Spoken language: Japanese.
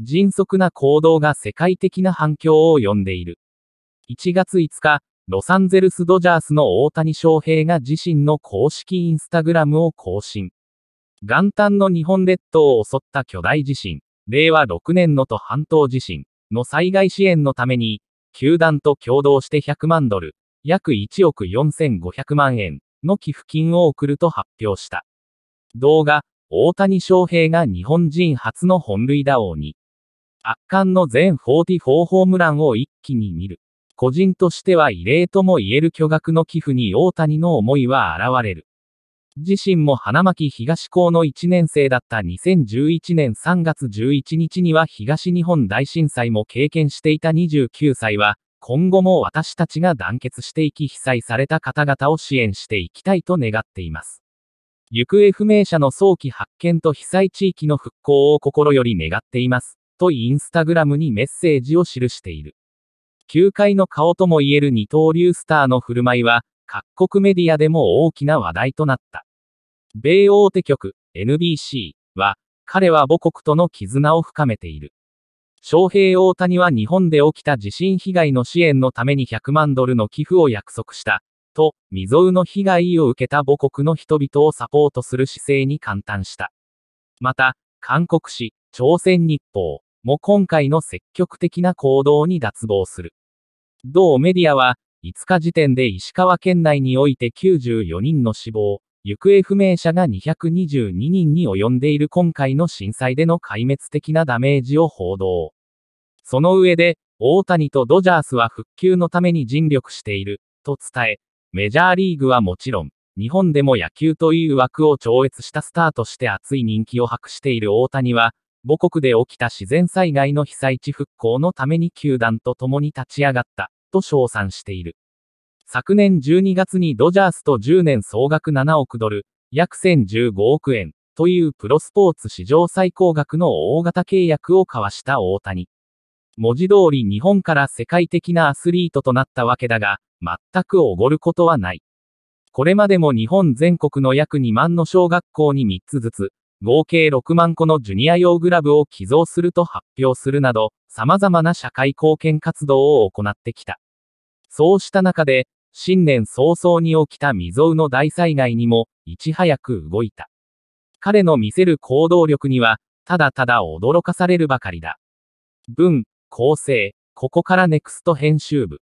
迅速な行動が世界的な反響を呼んでいる。1月5日、ロサンゼルス・ドジャースの大谷翔平が自身の公式インスタグラムを更新。元旦の日本列島を襲った巨大地震、令和6年のと半島地震の災害支援のために、球団と共同して100万ドル、約1億4500万円の寄付金を送ると発表した。動画、大谷翔平が日本人初の本塁打王に。圧巻の全44ホームランを一気に見る。個人としては異例とも言える巨額の寄付に大谷の思いは現れる。自身も花巻東高の1年生だった2011年3月11日には東日本大震災も経験していた29歳は、今後も私たちが団結していき被災された方々を支援していきたいと願っています。行方不明者の早期発見と被災地域の復興を心より願っています。とインスタグラムにメッセージを記している。球界の顔ともいえる二刀流スターの振る舞いは、各国メディアでも大きな話題となった。米大手局、NBC は、彼は母国との絆を深めている。翔平大谷は日本で起きた地震被害の支援のために100万ドルの寄付を約束した、と、未曾有の被害を受けた母国の人々をサポートする姿勢に感嘆した。また、韓国紙、朝鮮日報、も今回の積極的な行動に脱帽する。同メディアは、5日時点で石川県内において94人の死亡、行方不明者が222人に及んでいる今回の震災での壊滅的なダメージを報道。その上で、大谷とドジャースは復旧のために尽力している、と伝え、メジャーリーグはもちろん、日本でも野球という枠を超越したスターとして熱い人気を博している大谷は、母国で起きた自然災害の被災地復興のために球団と共に立ち上がった、と称賛している。昨年12月にドジャースと10年総額7億ドル、約1015億円、というプロスポーツ史上最高額の大型契約を交わした大谷。文字通り日本から世界的なアスリートとなったわけだが、全くおごることはない。これまでも日本全国の約2万の小学校に3つずつ、合計6万個のジュニア用グラブを寄贈すると発表するなど、様々な社会貢献活動を行ってきた。そうした中で、新年早々に起きた未曾有の大災害にも、いち早く動いた。彼の見せる行動力には、ただただ驚かされるばかりだ。文、構成、ここからネクスト編集部。